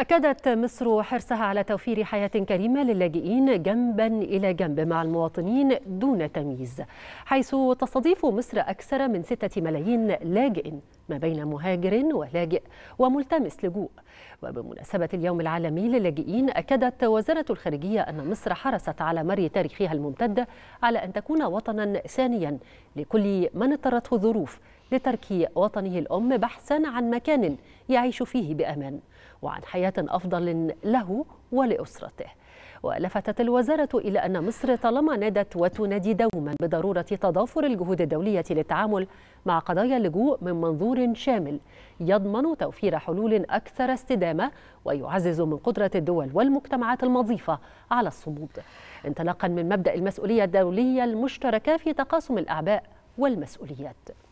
أكدت مصر حرصها على توفير حياة كريمة للاجئين جنبا إلى جنب مع المواطنين دون تمييز حيث تستضيف مصر أكثر من 6 ملايين لاجئ ما بين مهاجر ولاجئ وملتمس لجوء وبمناسبة اليوم العالمي للاجئين أكدت وزارة الخارجية أن مصر حرصت على مر تاريخها الممتد على أن تكون وطنا ثانيا لكل من اضطرته الظروف لترك وطنه الأم بحثا عن مكان يعيش فيه بأمان وعن حياة أفضل له ولأسرته ولفتت الوزارة إلى أن مصر طالما نادت وتنادي دوما بضرورة تضافر الجهود الدولية للتعامل مع قضايا اللجوء من منظور شامل يضمن توفير حلول أكثر استدامة ويعزز من قدرة الدول والمجتمعات المضيفة على الصمود انطلاقا من مبدأ المسؤولية الدولية المشتركة في تقاسم الأعباء والمسؤوليات